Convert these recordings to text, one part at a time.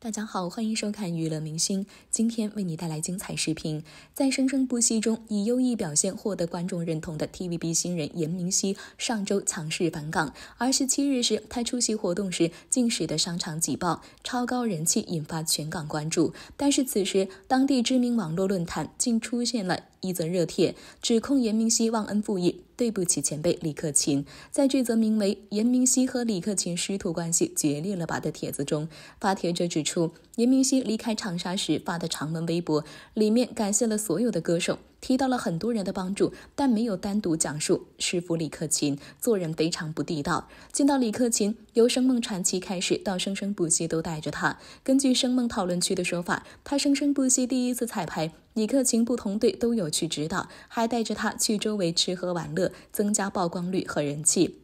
大家好，欢迎收看娱乐明星，今天为你带来精彩视频。在生生不息中，以优异表现获得观众认同的 TVB 新人严明熙，上周强势返港。二十七日时，他出席活动时，竟使得商场挤爆，超高人气引发全港关注。但是此时，当地知名网络论坛竟出现了。一则热帖指控严明熙忘恩负义，对不起前辈李克勤。在这则名为《严明熙和李克勤师徒关系决裂了吧》的帖子中，发帖者指出。严明熙离开长沙时发的长文微博，里面感谢了所有的歌手，提到了很多人的帮助，但没有单独讲述师傅李克勤，做人非常不地道。见到李克勤，由《声梦传奇》开始到《生生不息》，都带着他。根据《声梦》讨论区的说法，他《生生不息》第一次彩排，李克勤不同队都有去指导，还带着他去周围吃喝玩乐，增加曝光率和人气。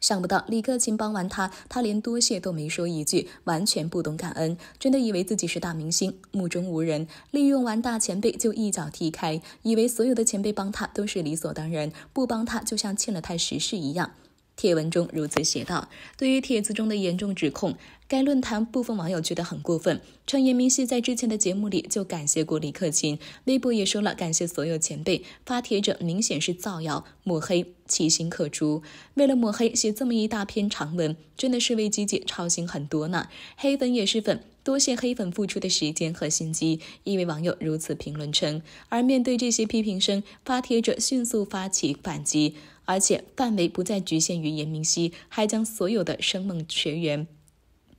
想不到李克勤帮完他，他连多谢都没说一句，完全不懂感恩，真的以为自己是大明星，目中无人，利用完大前辈就一脚踢开，以为所有的前辈帮他都是理所当然，不帮他就像欠了他十世一样。帖文中如此写道：“对于帖子中的严重指控，该论坛部分网友觉得很过分。称言明熙在之前的节目里就感谢过李克勤，微博也说了感谢所有前辈。发帖者明显是造谣抹黑，其心可诛。为了抹黑写这么一大篇长文，真的是为鸡姐操心很多呢。黑粉也是粉，多谢黑粉付出的时间和心机。”一位网友如此评论称。而面对这些批评声，发帖者迅速发起反击。而且范围不再局限于严明熙，还将所有的生梦学员、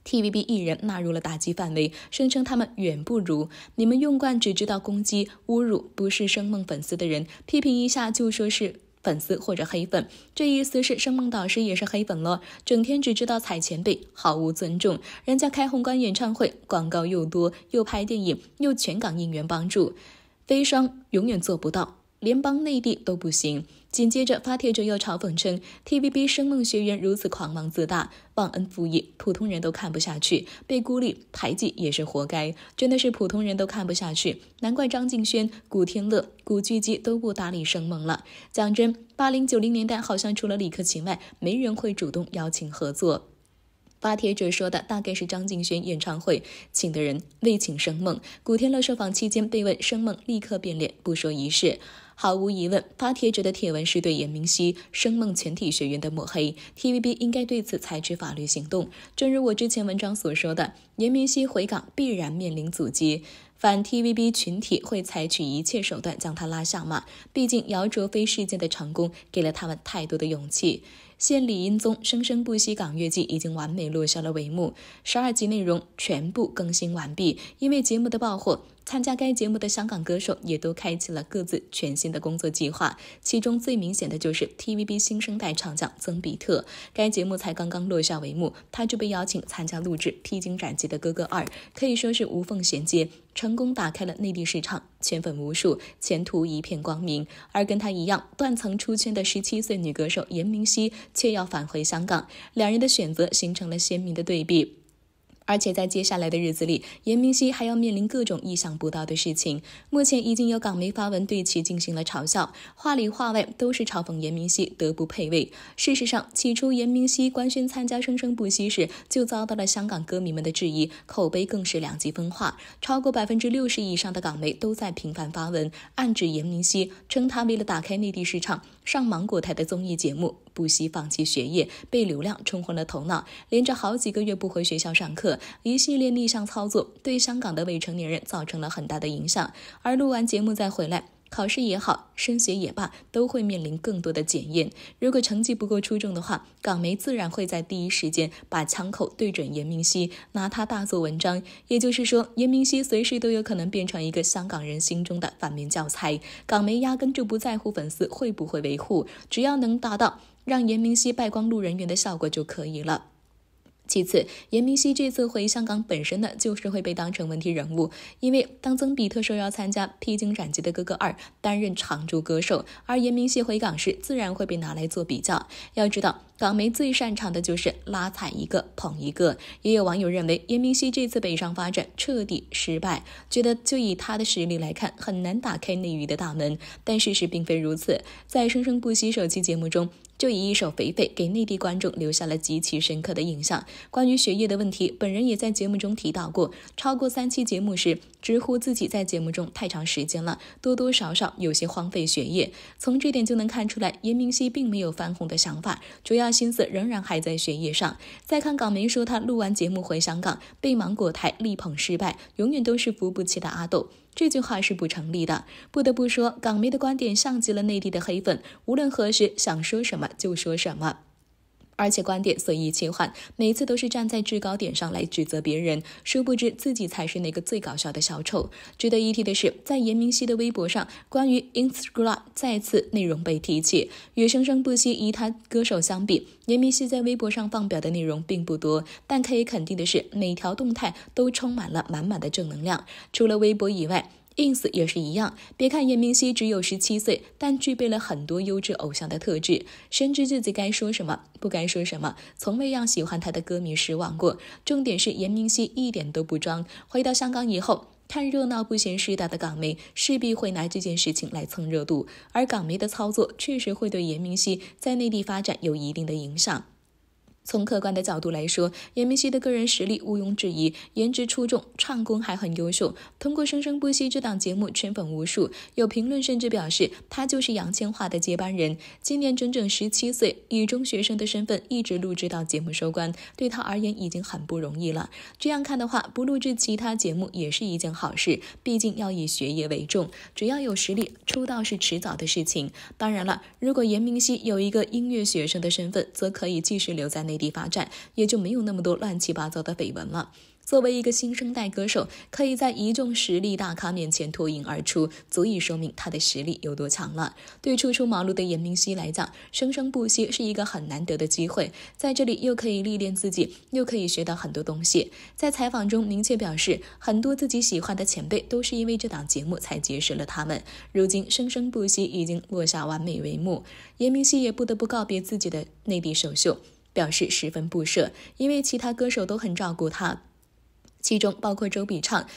TVB 艺人纳入了打击范围，声称他们远不如你们用惯只知道攻击、侮辱，不是生梦粉丝的人，批评一下就说是粉丝或者黑粉，这意思是生梦导师也是黑粉了，整天只知道踩前辈，毫无尊重。人家开宏观演唱会，广告又多，又拍电影，又全港应援帮助，悲伤永远做不到，联邦内地都不行。紧接着，发帖者又嘲讽称：“T V B 生梦学员如此狂妄自大、忘恩负义，普通人都看不下去，被孤立排挤也是活该。真的是普通人都看不下去，难怪张敬轩、古天乐、古巨基都不搭理生梦了。讲真，八零九零年代好像除了李克勤外，没人会主动邀请合作。”发帖者说的大概是张敬轩演唱会请的人未请生梦，古天乐受访期间被问生梦，立刻变脸，不说一事。毫无疑问，发帖者的帖文是对严明熙、声梦全体学员的抹黑。TVB 应该对此采取法律行动。正如我之前文章所说的，严明熙回港必然面临阻击，反 TVB 群体会采取一切手段将他拉下马。毕竟姚卓飞事件的成功给了他们太多的勇气。现李英宗《生生不息港乐季》已经完美落下了帷幕，十二集内容全部更新完毕。因为节目的爆火。参加该节目的香港歌手也都开启了各自全新的工作计划，其中最明显的就是 TVB 新生代唱将曾比特。该节目才刚刚落下帷幕，他就被邀请参加录制《披荆斩棘的哥哥二》，可以说是无缝衔接，成功打开了内地市场，圈粉无数，前途一片光明。而跟他一样断层出圈的十七岁女歌手严明熙却要返回香港，两人的选择形成了鲜明的对比。而且在接下来的日子里，严明熙还要面临各种意想不到的事情。目前已经有港媒发文对其进行了嘲笑，话里话外都是嘲讽严明熙德不配位。事实上，起初严明熙官宣参加《生生不息》时，就遭到了香港歌迷们的质疑，口碑更是两极分化。超过百分之六十以上的港媒都在频繁发文，暗指严明熙称他为了打开内地市场上芒果台的综艺节目。不惜放弃学业，被流量冲昏了头脑，连着好几个月不回学校上课，一系列逆向操作对香港的未成年人造成了很大的影响。而录完节目再回来。考试也好，升学也罢，都会面临更多的检验。如果成绩不够出众的话，港媒自然会在第一时间把枪口对准严明熙，拿他大做文章。也就是说，严明熙随时都有可能变成一个香港人心中的反面教材。港媒压根就不在乎粉丝会不会维护，只要能达到让严明熙败光路人缘的效果就可以了。其次，严明熙这次回香港本身呢，就是会被当成问题人物，因为当曾比特受邀参加《披荆斩棘的哥哥二》，担任常驻歌手，而严明熙回港时，自然会被拿来做比较。要知道，港媒最擅长的就是拉踩一个捧一个。也有网友认为，严明熙这次北上发展彻底失败，觉得就以他的实力来看，很难打开内娱的大门。但事实并非如此，在《生生不息》首期节目中。就以一首《肥肥》给内地观众留下了极其深刻的印象。关于学业的问题，本人也在节目中提到过，超过三期节目时。直呼自己在节目中太长时间了，多多少少有些荒废学业。从这点就能看出来，严明熙并没有翻红的想法，主要心思仍然还在学业上。再看港媒说他录完节目回香港，被芒果台力捧失败，永远都是扶不起的阿斗，这句话是不成立的。不得不说，港媒的观点像极了内地的黑粉，无论何时想说什么就说什么。而且观点随意切换，每次都是站在制高点上来指责别人，殊不知自己才是那个最搞笑的小丑。值得一提的是，在严明熙的微博上，关于 Instagram 再次内容被提起。与生生不息一他歌手相比，严明熙在微博上放表的内容并不多，但可以肯定的是，每条动态都充满了满满的正能量。除了微博以外，ins 也是一样，别看严明熙只有十七岁，但具备了很多优质偶像的特质，深知自己该说什么、不该说什么，从未让喜欢他的歌迷失望过。重点是严明熙一点都不装。回到香港以后，看热闹不嫌事大的港媒势必会拿这件事情来蹭热度，而港媒的操作确实会对严明熙在内地发展有一定的影响。从客观的角度来说，严明熙的个人实力毋庸置疑，颜值出众，唱功还很优秀。通过《生生不息》这档节目圈粉无数，有评论甚至表示他就是杨千嬅的接班人。今年整整十七岁，以中学生的身份一直录制到节目收官，对他而言已经很不容易了。这样看的话，不录制其他节目也是一件好事，毕竟要以学业为重。只要有实力，出道是迟早的事情。当然了，如果严明熙有一个音乐学生的身份，则可以继续留在那。内地发展也就没有那么多乱七八糟的绯闻了。作为一个新生代歌手，可以在一众实力大咖面前脱颖而出，足以说明他的实力有多强了。对初出茅庐的严明熙来讲，《生生不息》是一个很难得的机会，在这里又可以历练自己，又可以学到很多东西。在采访中明确表示，很多自己喜欢的前辈都是因为这档节目才结识了他们。如今，《生生不息》已经落下完美帷幕，严明熙也不得不告别自己的内地首秀。表示十分不舍，因为其他歌手都很照顾他，其中包括周笔畅、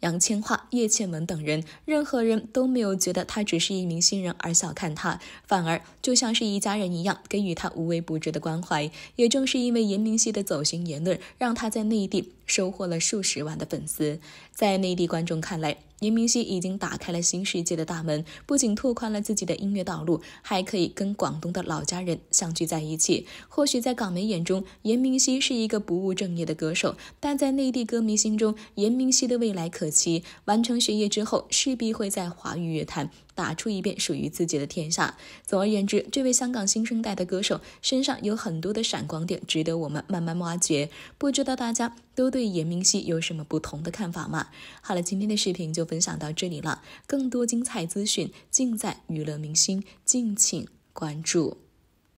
杨千嬅、叶倩文等人，任何人都没有觉得他只是一名新人而小看他，反而就像是一家人一样给予他无微不至的关怀。也正是因为严明熙的走心言论，让他在内地收获了数十万的粉丝。在内地观众看来，严明熙已经打开了新世界的大门，不仅拓宽了自己的音乐道路，还可以跟广东的老家人相聚在一起。或许在港媒眼中，严明熙是一个不务正业的歌手，但在内地歌迷心中，严明熙的未来可期。完成学业之后，势必会在华语乐坛。打出一遍属于自己的天下。总而言之，这位香港新生代的歌手身上有很多的闪光点，值得我们慢慢挖掘。不知道大家都对严明熙有什么不同的看法吗？好了，今天的视频就分享到这里了。更多精彩资讯尽在娱乐明星，敬请关注。